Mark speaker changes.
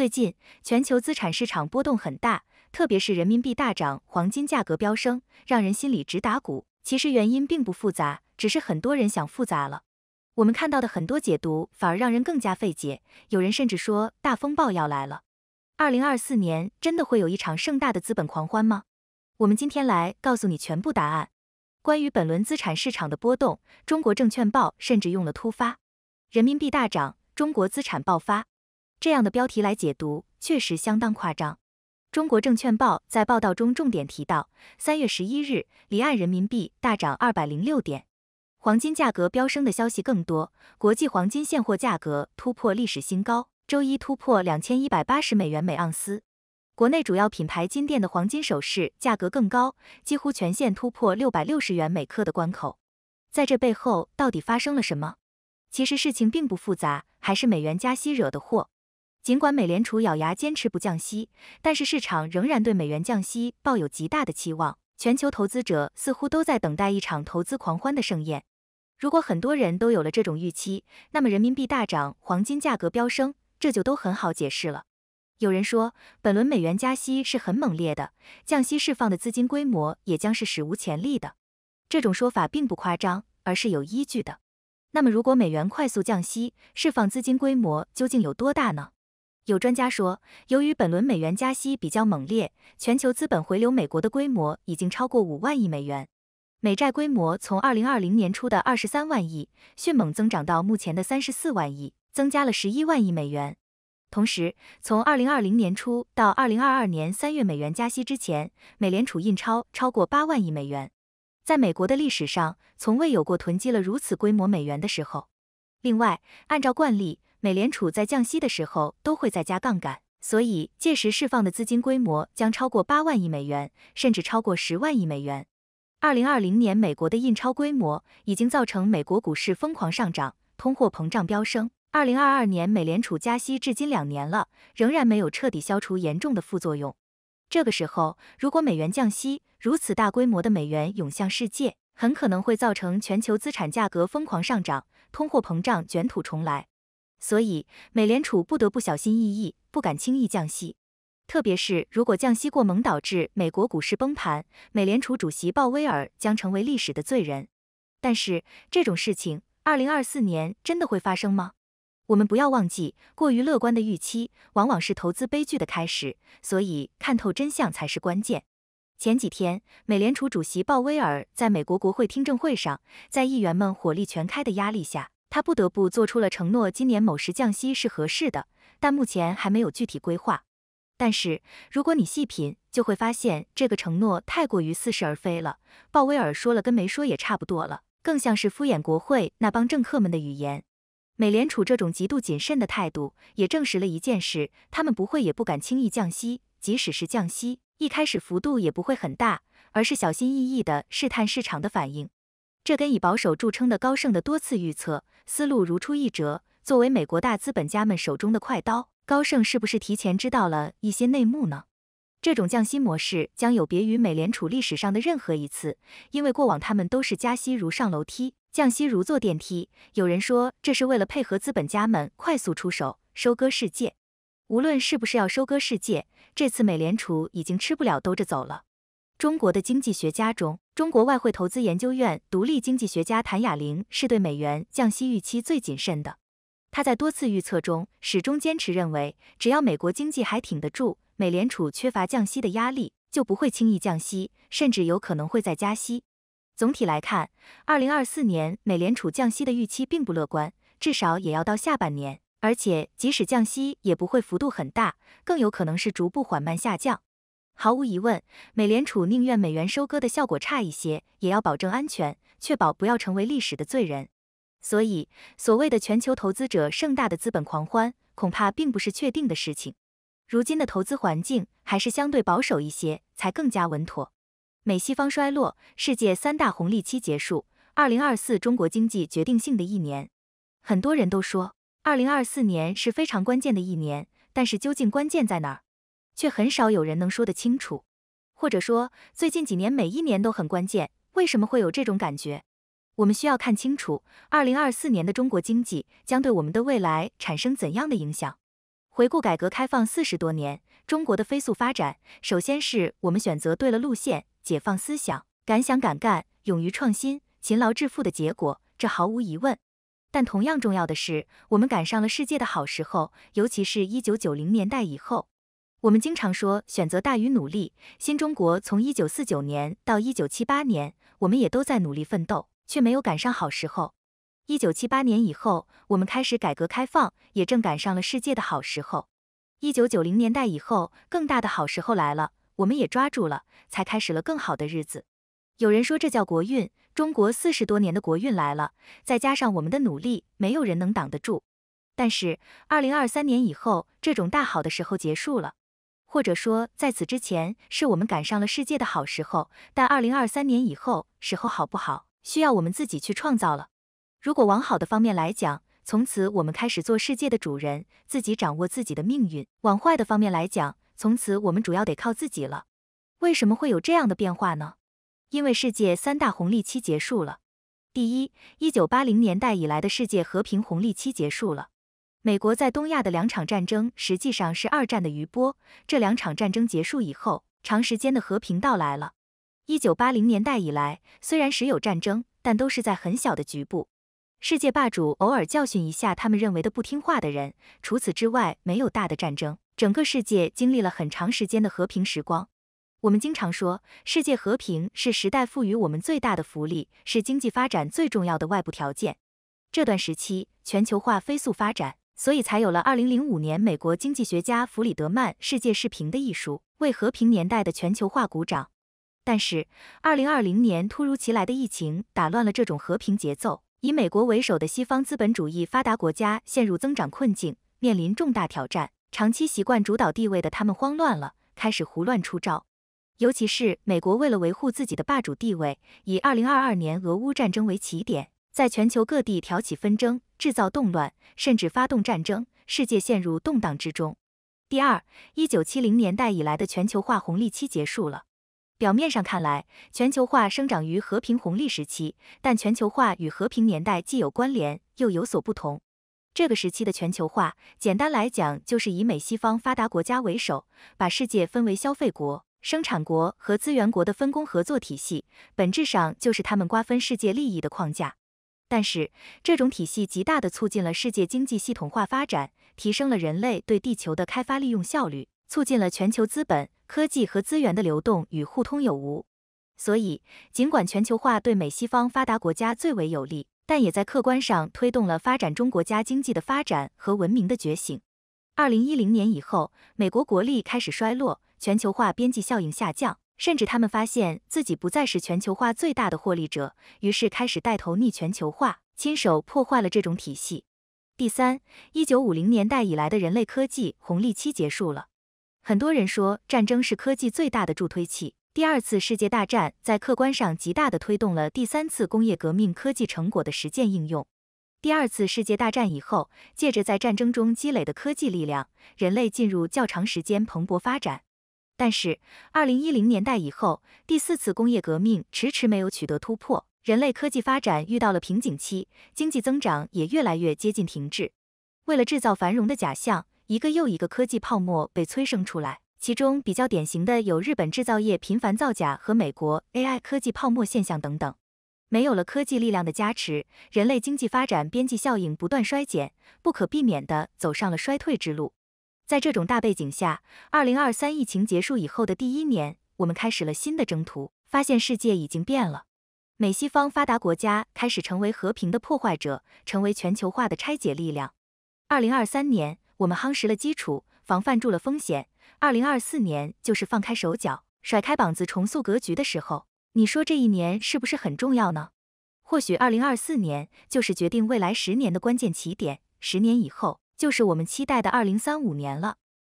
Speaker 1: 最近全球资产市场波动很大，特别是人民币大涨，黄金价格飙升，让人心里直打鼓。其实原因并不复杂，只是很多人想复杂了。我们看到的很多解读反而让人更加费解，有人甚至说大风暴要来了。二零二四年真的会有一场盛大的资本狂欢吗？我们今天来告诉你全部答案。关于本轮资产市场的波动，《中国证券报》甚至用了“突发”，人民币大涨，中国资产爆发。这样的标题来解读，确实相当夸张。中国证券报在报道中重点提到，三月十一日，离岸人民币大涨二百零六点，黄金价格飙升的消息更多。国际黄金现货价格突破历史新高，周一突破两千一百八十美元每盎司。国内主要品牌金店的黄金首饰价格更高，几乎全线突破六百六十元每克的关口。在这背后到底发生了什么？其实事情并不复杂，还是美元加息惹的祸。尽管美联储咬牙坚持不降息，但是市场仍然对美元降息抱有极大的期望。全球投资者似乎都在等待一场投资狂欢的盛宴。如果很多人都有了这种预期，那么人民币大涨、黄金价格飙升，这就都很好解释了。有人说，本轮美元加息是很猛烈的，降息释放的资金规模也将是史无前例的。这种说法并不夸张，而是有依据的。那么，如果美元快速降息，释放资金规模究竟有多大呢？有专家说，由于本轮美元加息比较猛烈，全球资本回流美国的规模已经超过五万亿美元，美债规模从二零二零年初的二十三万亿迅猛增长到目前的三十四万亿，增加了十一万亿美元。同时，从二零二零年初到二零二二年三月美元加息之前，美联储印钞超过八万亿美元，在美国的历史上从未有过囤积了如此规模美元的时候。另外，按照惯例。美联储在降息的时候都会再加杠杆，所以届时释放的资金规模将超过八万亿美元，甚至超过十万亿美元。二零二零年，美国的印钞规模已经造成美国股市疯狂上涨，通货膨胀飙升。二零二二年，美联储加息至今两年了，仍然没有彻底消除严重的副作用。这个时候，如果美元降息，如此大规模的美元涌向世界，很可能会造成全球资产价格疯狂上涨，通货膨胀卷土重来。所以，美联储不得不小心翼翼，不敢轻易降息。特别是如果降息过猛导致美国股市崩盘，美联储主席鲍威尔将成为历史的罪人。但是，这种事情二零二四年真的会发生吗？我们不要忘记，过于乐观的预期往往是投资悲剧的开始。所以，看透真相才是关键。前几天，美联储主席鲍威尔在美国国会听证会上，在议员们火力全开的压力下。他不得不做出了承诺，今年某时降息是合适的，但目前还没有具体规划。但是如果你细品，就会发现这个承诺太过于似是而非了。鲍威尔说了跟没说也差不多了，更像是敷衍国会那帮政客们的语言。美联储这种极度谨慎的态度也证实了一件事：他们不会也不敢轻易降息，即使是降息，一开始幅度也不会很大，而是小心翼翼地试探市场的反应。这跟以保守著称的高盛的多次预测。思路如出一辙。作为美国大资本家们手中的快刀，高盛是不是提前知道了一些内幕呢？这种降息模式将有别于美联储历史上的任何一次，因为过往他们都是加息如上楼梯，降息如坐电梯。有人说这是为了配合资本家们快速出手，收割世界。无论是不是要收割世界，这次美联储已经吃不了兜着走了。中国的经济学家中，中国外汇投资研究院独立经济学家谭雅玲是对美元降息预期最谨慎的。他在多次预测中始终坚持认为，只要美国经济还挺得住，美联储缺乏降息的压力，就不会轻易降息，甚至有可能会再加息。总体来看，二零二四年美联储降息的预期并不乐观，至少也要到下半年。而且，即使降息，也不会幅度很大，更有可能是逐步缓慢下降。毫无疑问，美联储宁愿美元收割的效果差一些，也要保证安全，确保不要成为历史的罪人。所以，所谓的全球投资者盛大的资本狂欢，恐怕并不是确定的事情。如今的投资环境还是相对保守一些，才更加稳妥。美西方衰落，世界三大红利期结束，二零二四中国经济决定性的一年。很多人都说，二零二四年是非常关键的一年，但是究竟关键在哪儿？却很少有人能说得清楚，或者说最近几年每一年都很关键。为什么会有这种感觉？我们需要看清楚，二零二四年的中国经济将对我们的未来产生怎样的影响？回顾改革开放四十多年，中国的飞速发展，首先是我们选择对了路线，解放思想，敢想敢干，勇于创新，勤劳致富的结果，这毫无疑问。但同样重要的是，我们赶上了世界的好时候，尤其是一九九零年代以后。我们经常说选择大于努力。新中国从一九四九年到一九七八年，我们也都在努力奋斗，却没有赶上好时候。一九七八年以后，我们开始改革开放，也正赶上了世界的好时候。一九九零年代以后，更大的好时候来了，我们也抓住了，才开始了更好的日子。有人说这叫国运，中国四十多年的国运来了，再加上我们的努力，没有人能挡得住。但是二零二三年以后，这种大好的时候结束了。或者说，在此之前是我们赶上了世界的好时候，但二零二三年以后，时候好不好，需要我们自己去创造了。如果往好的方面来讲，从此我们开始做世界的主人，自己掌握自己的命运；往坏的方面来讲，从此我们主要得靠自己了。为什么会有这样的变化呢？因为世界三大红利期结束了。第一，一九八零年代以来的世界和平红利期结束了。美国在东亚的两场战争实际上是二战的余波。这两场战争结束以后，长时间的和平到来了。一九八零年代以来，虽然时有战争，但都是在很小的局部。世界霸主偶尔教训一下他们认为的不听话的人，除此之外没有大的战争。整个世界经历了很长时间的和平时光。我们经常说，世界和平是时代赋予我们最大的福利，是经济发展最重要的外部条件。这段时期，全球化飞速发展。所以才有了二零零五年美国经济学家弗里德曼《世界视频的》一书，为和平年代的全球化鼓掌。但是，二零二零年突如其来的疫情打乱了这种和平节奏。以美国为首的西方资本主义发达国家陷入增长困境，面临重大挑战。长期习惯主导地位的他们慌乱了，开始胡乱出招。尤其是美国为了维护自己的霸主地位，以二零二二年俄乌战争为起点，在全球各地挑起纷争。制造动乱，甚至发动战争，世界陷入动荡之中。第二，一九七零年代以来的全球化红利期结束了。表面上看来，全球化生长于和平红利时期，但全球化与和平年代既有关联，又有所不同。这个时期的全球化，简单来讲，就是以美西方发达国家为首，把世界分为消费国、生产国和资源国的分工合作体系，本质上就是他们瓜分世界利益的框架。但是，这种体系极大的促进了世界经济系统化发展，提升了人类对地球的开发利用效率，促进了全球资本、科技和资源的流动与互通有无。所以，尽管全球化对美西方发达国家最为有利，但也在客观上推动了发展中国家经济的发展和文明的觉醒。二零一零年以后，美国国力开始衰落，全球化边际效应下降。甚至他们发现自己不再是全球化最大的获利者，于是开始带头逆全球化，亲手破坏了这种体系。第三，一九五零年代以来的人类科技红利期结束了。很多人说战争是科技最大的助推器，第二次世界大战在客观上极大地推动了第三次工业革命科技成果的实践应用。第二次世界大战以后，借着在战争中积累的科技力量，人类进入较长时间蓬勃发展。但是，二零一零年代以后，第四次工业革命迟迟没有取得突破，人类科技发展遇到了瓶颈期，经济增长也越来越接近停滞。为了制造繁荣的假象，一个又一个科技泡沫被催生出来，其中比较典型的有日本制造业频繁造假和美国 AI 科技泡沫现象等等。没有了科技力量的加持，人类经济发展边际效应不断衰减，不可避免地走上了衰退之路。在这种大背景下，二零二三疫情结束以后的第一年，我们开始了新的征途，发现世界已经变了。美西方发达国家开始成为和平的破坏者，成为全球化的拆解力量。二零二三年，我们夯实了基础，防范住了风险。二零二四年就是放开手脚、甩开膀子重塑格局的时候。你说这一年是不是很重要呢？或许二零二四年就是决定未来十年的关键起点。十年以后。就是我们期待的二零三五年了。